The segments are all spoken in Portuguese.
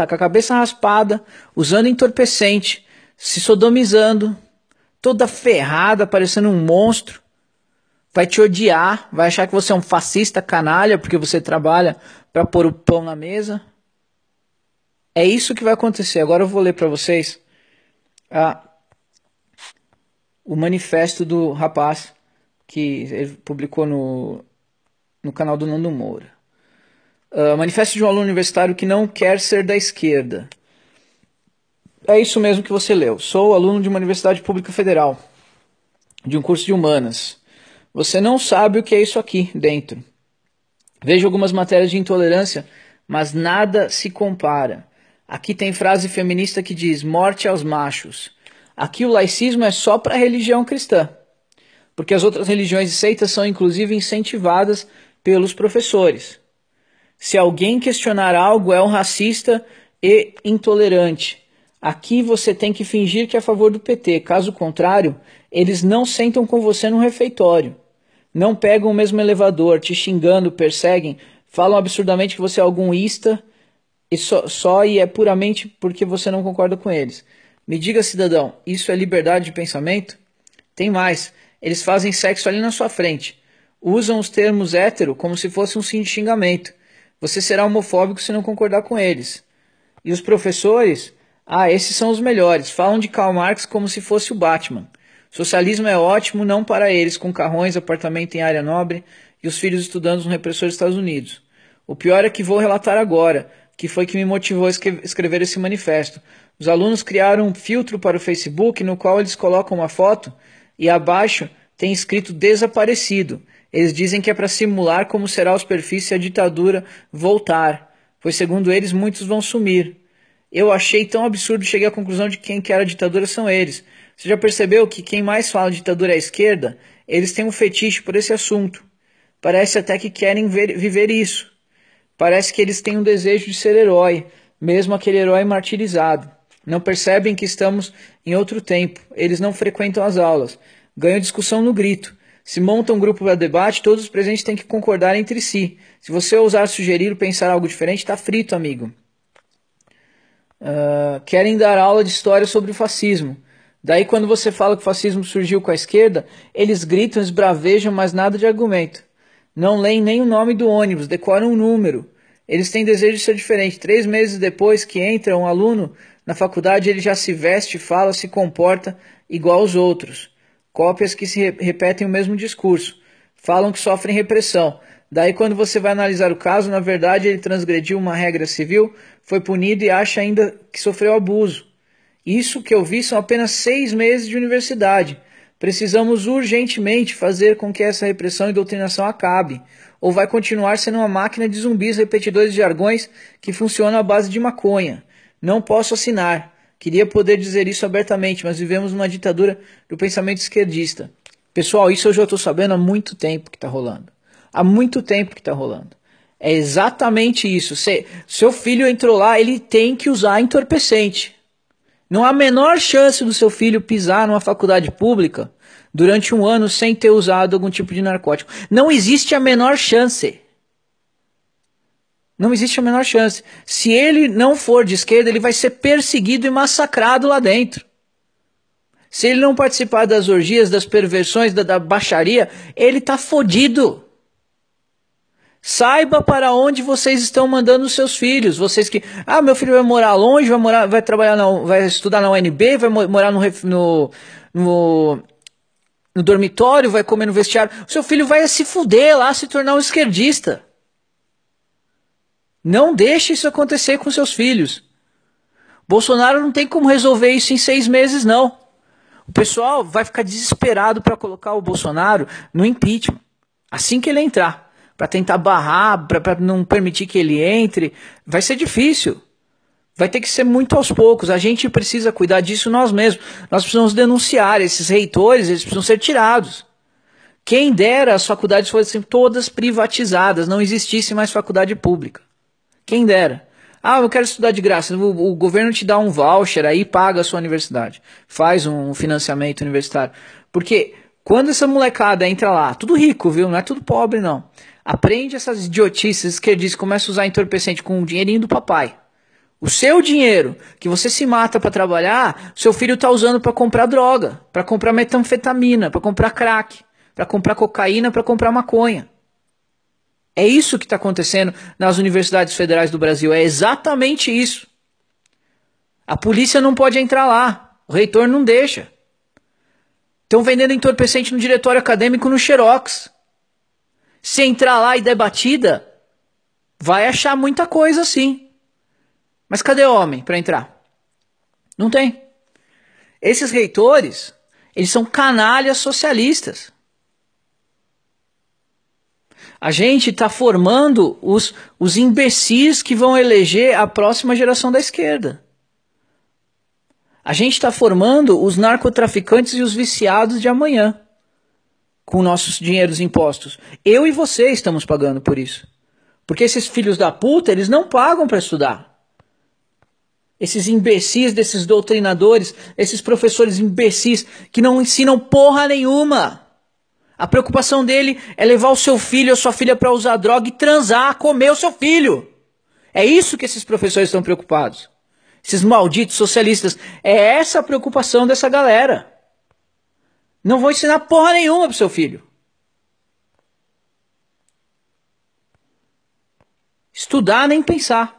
tá com a cabeça raspada, usando entorpecente, se sodomizando, toda ferrada, parecendo um monstro. Vai te odiar, vai achar que você é um fascista canalha porque você trabalha para pôr o pão na mesa. É isso que vai acontecer. Agora eu vou ler para vocês a, o manifesto do rapaz que ele publicou no, no canal do Nando Moura. Ah, manifesto de um aluno universitário que não quer ser da esquerda. É isso mesmo que você leu. Sou aluno de uma universidade pública federal, de um curso de humanas. Você não sabe o que é isso aqui dentro. Vejo algumas matérias de intolerância, mas nada se compara. Aqui tem frase feminista que diz: morte aos machos. Aqui o laicismo é só para a religião cristã, porque as outras religiões e seitas são inclusive incentivadas pelos professores. Se alguém questionar algo, é um racista e intolerante. Aqui você tem que fingir que é a favor do PT, caso contrário, eles não sentam com você no refeitório. Não pegam o mesmo elevador, te xingando, perseguem, falam absurdamente que você é algum ista e só, só e é puramente porque você não concorda com eles. Me diga, cidadão, isso é liberdade de pensamento? Tem mais, eles fazem sexo ali na sua frente. Usam os termos hétero como se fosse um sim de xingamento você será homofóbico se não concordar com eles. E os professores, ah, esses são os melhores, falam de Karl Marx como se fosse o Batman. Socialismo é ótimo não para eles, com carrões, apartamento em área nobre e os filhos estudando no repressor dos Estados Unidos. O pior é que vou relatar agora, que foi que me motivou a escrever esse manifesto. Os alunos criaram um filtro para o Facebook no qual eles colocam uma foto e abaixo tem escrito desaparecido. Eles dizem que é para simular como será a superfície se a ditadura voltar, pois segundo eles muitos vão sumir. Eu achei tão absurdo, cheguei à conclusão de quem quer a ditadura são eles. Você já percebeu que quem mais fala ditadura é a esquerda? Eles têm um fetiche por esse assunto. Parece até que querem ver, viver isso. Parece que eles têm um desejo de ser herói, mesmo aquele herói martirizado. Não percebem que estamos em outro tempo. Eles não frequentam as aulas. Ganham discussão no grito. Se monta um grupo para debate, todos os presentes têm que concordar entre si. Se você ousar sugerir ou pensar algo diferente, está frito, amigo. Uh, querem dar aula de história sobre o fascismo. Daí, quando você fala que o fascismo surgiu com a esquerda, eles gritam, esbravejam, mas nada de argumento. Não leem nem o nome do ônibus, decoram o um número. Eles têm desejo de ser diferente. Três meses depois que entra um aluno na faculdade, ele já se veste, fala, se comporta igual aos outros. Cópias que se repetem o mesmo discurso, falam que sofrem repressão. Daí, quando você vai analisar o caso, na verdade ele transgrediu uma regra civil, foi punido e acha ainda que sofreu abuso. Isso que eu vi são apenas seis meses de universidade. Precisamos urgentemente fazer com que essa repressão e doutrinação acabe, ou vai continuar sendo uma máquina de zumbis repetidores de jargões que funciona à base de maconha. Não posso assinar. Queria poder dizer isso abertamente, mas vivemos uma ditadura do pensamento esquerdista. Pessoal, isso eu já estou sabendo há muito tempo que está rolando. Há muito tempo que está rolando. É exatamente isso. Se, seu filho entrou lá, ele tem que usar entorpecente. Não há a menor chance do seu filho pisar numa faculdade pública durante um ano sem ter usado algum tipo de narcótico. Não existe a menor chance. Não existe a menor chance. Se ele não for de esquerda, ele vai ser perseguido e massacrado lá dentro. Se ele não participar das orgias, das perversões, da, da baixaria, ele tá fodido. Saiba para onde vocês estão mandando os seus filhos. Vocês que, ah, meu filho vai morar longe, vai morar, vai trabalhar, na, vai estudar na UNB, vai morar no, no, no, no dormitório, vai comer no vestiário. O seu filho vai se fuder lá, se tornar um esquerdista. Não deixe isso acontecer com seus filhos. Bolsonaro não tem como resolver isso em seis meses, não. O pessoal vai ficar desesperado para colocar o Bolsonaro no impeachment assim que ele entrar, para tentar barrar, para não permitir que ele entre. Vai ser difícil. Vai ter que ser muito aos poucos. A gente precisa cuidar disso nós mesmos. Nós precisamos denunciar esses reitores, eles precisam ser tirados. Quem dera as faculdades fossem todas privatizadas, não existisse mais faculdade pública. Quem dera. Ah, eu quero estudar de graça. O, o, governo te dá um voucher aí, paga a sua universidade. Faz um financiamento universitário. Porque quando essa molecada entra lá, tudo rico, viu? Não é tudo pobre, não. Aprende essas idiotices que diz, começa a usar entorpecente com o dinheirinho do papai. O seu dinheiro que você se mata para trabalhar, seu filho tá usando para comprar droga, para comprar metanfetamina, para comprar crack, para comprar cocaína, para comprar maconha. É isso que está acontecendo nas universidades federais do Brasil. É exatamente isso. A polícia não pode entrar lá. O reitor não deixa. Estão vendendo entorpecente no diretório acadêmico no Xerox. Se entrar lá e der batida, vai achar muita coisa sim. Mas cadê o homem para entrar? Não tem. Esses reitores, eles são canalhas socialistas. A gente está formando os, os imbecis que vão eleger a próxima geração da esquerda. A gente está formando os narcotraficantes e os viciados de amanhã com nossos dinheiros impostos. Eu e você estamos pagando por isso. Porque esses filhos da puta, eles não pagam para estudar. Esses imbecis desses doutrinadores, esses professores imbecis que não ensinam porra nenhuma. A preocupação dele é levar o seu filho ou sua filha para usar droga e transar, comer o seu filho. É isso que esses professores estão preocupados. Esses malditos socialistas. É essa a preocupação dessa galera. Não vou ensinar porra nenhuma pro seu filho. Estudar nem pensar.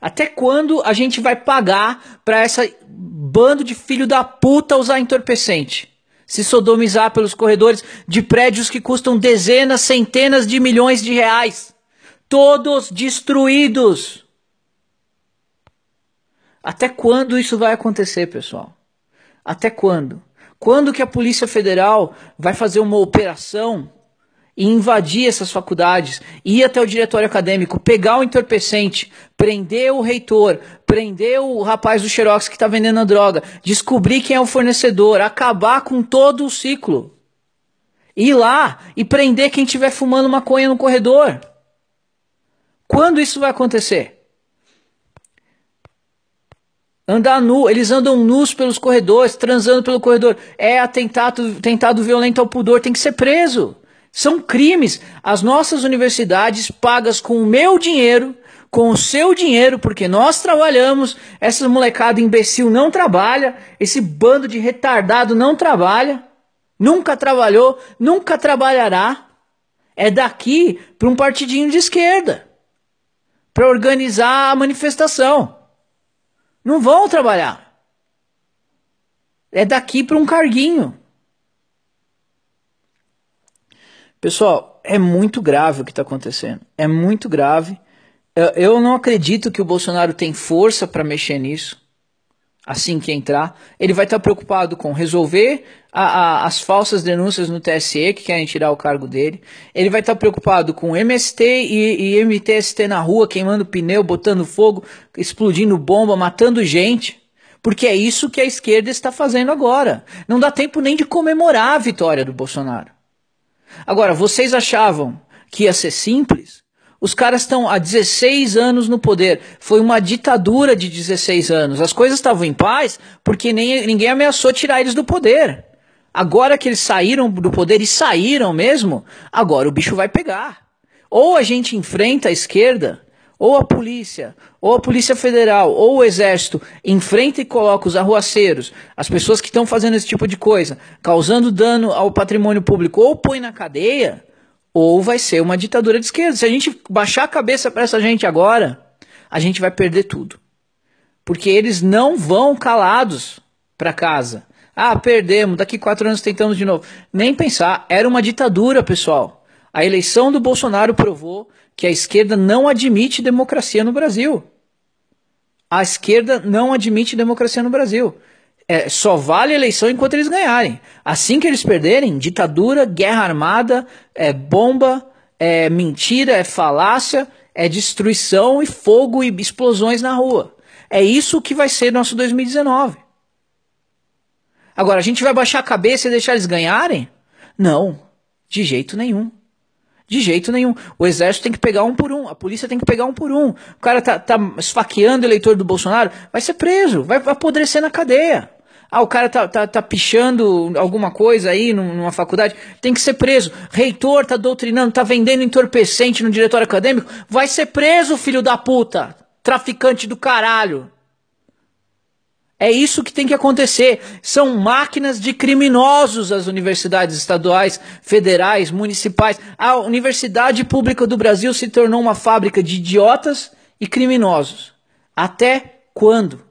Até quando a gente vai pagar para essa bando de filho da puta usar entorpecente? se sodomizar pelos corredores de prédios que custam dezenas, centenas de milhões de reais, todos destruídos. Até quando isso vai acontecer, pessoal? Até quando? Quando que a Polícia Federal vai fazer uma operação e invadir essas faculdades, ir até o diretório acadêmico, pegar o entorpecente, prender o reitor, prender o rapaz do Xerox que está vendendo a droga, descobrir quem é o fornecedor, acabar com todo o ciclo. Ir lá e prender quem estiver fumando maconha no corredor. Quando isso vai acontecer? Andar nu, eles andam nus pelos corredores, transando pelo corredor. É atentado, atentado violento ao pudor, tem que ser preso. São crimes. As nossas universidades pagas com o meu dinheiro, com o seu dinheiro, porque nós trabalhamos, essa molecada imbecil não trabalha, esse bando de retardado não trabalha, nunca trabalhou, nunca trabalhará. É daqui para um partidinho de esquerda para organizar a manifestação. Não vão trabalhar. É daqui para um carguinho. Pessoal, é muito grave o que está acontecendo. É muito grave. Eu não acredito que o Bolsonaro tem força para mexer nisso. Assim que entrar, ele vai estar tá preocupado com resolver a, a, as falsas denúncias no TSE que querem tirar o cargo dele. Ele vai estar tá preocupado com MST e, e MTST na rua, queimando pneu, botando fogo, explodindo bomba, matando gente. Porque é isso que a esquerda está fazendo agora. Não dá tempo nem de comemorar a vitória do Bolsonaro. Agora, vocês achavam que ia ser simples? Os caras estão há 16 anos no poder. Foi uma ditadura de 16 anos. As coisas estavam em paz porque nem, ninguém ameaçou tirar eles do poder. Agora que eles saíram do poder e saíram mesmo, agora o bicho vai pegar. Ou a gente enfrenta a esquerda ou a polícia, ou a Polícia Federal, ou o Exército enfrenta e coloca os arruaceiros, as pessoas que estão fazendo esse tipo de coisa, causando dano ao patrimônio público, ou põe na cadeia, ou vai ser uma ditadura de esquerda. Se a gente baixar a cabeça para essa gente agora, a gente vai perder tudo. Porque eles não vão calados para casa. Ah, perdemos, daqui quatro anos tentamos de novo. Nem pensar, era uma ditadura, pessoal. A eleição do Bolsonaro provou que a esquerda não admite democracia no Brasil. A esquerda não admite democracia no Brasil. É, só vale a eleição enquanto eles ganharem. Assim que eles perderem, ditadura, guerra armada, é bomba, é mentira, é falácia, é destruição e fogo e explosões na rua. É isso que vai ser nosso 2019. Agora, a gente vai baixar a cabeça e deixar eles ganharem? Não, de jeito nenhum. De jeito nenhum. O exército tem que pegar um por um, a polícia tem que pegar um por um. O cara tá, tá esfaqueando o eleitor do Bolsonaro, vai ser preso, vai apodrecer na cadeia. Ah, o cara tá, tá, tá pichando alguma coisa aí numa faculdade, tem que ser preso. Reitor tá doutrinando, tá vendendo entorpecente no diretório acadêmico, vai ser preso, filho da puta! Traficante do caralho! É isso que tem que acontecer. São máquinas de criminosos as universidades estaduais, federais, municipais. A Universidade Pública do Brasil se tornou uma fábrica de idiotas e criminosos. Até quando?